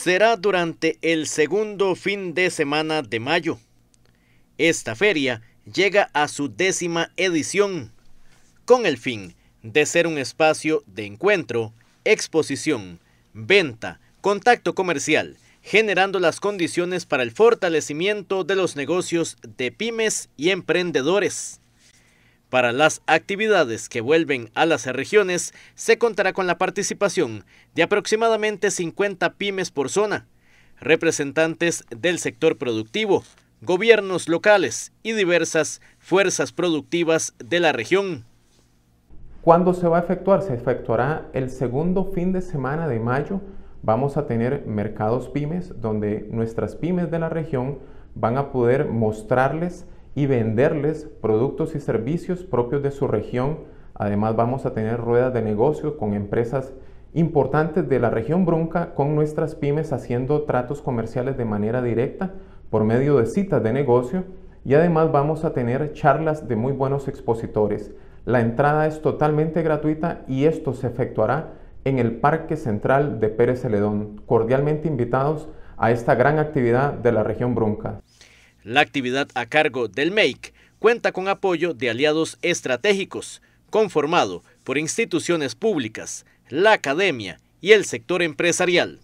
será durante el segundo fin de semana de mayo. Esta feria llega a su décima edición, con el fin de ser un espacio de encuentro, exposición, venta, contacto comercial, generando las condiciones para el fortalecimiento de los negocios de pymes y emprendedores. Para las actividades que vuelven a las regiones, se contará con la participación de aproximadamente 50 pymes por zona, representantes del sector productivo, gobiernos locales y diversas fuerzas productivas de la región. ¿Cuándo se va a efectuar? Se efectuará el segundo fin de semana de mayo. Vamos a tener mercados pymes donde nuestras pymes de la región van a poder mostrarles y venderles productos y servicios propios de su región. Además vamos a tener ruedas de negocios con empresas importantes de la región Brunca con nuestras pymes haciendo tratos comerciales de manera directa por medio de citas de negocio y además vamos a tener charlas de muy buenos expositores. La entrada es totalmente gratuita y esto se efectuará en el Parque Central de Pérez Celedón. Cordialmente invitados a esta gran actividad de la región Brunca. La actividad a cargo del MEIC cuenta con apoyo de aliados estratégicos, conformado por instituciones públicas, la academia y el sector empresarial.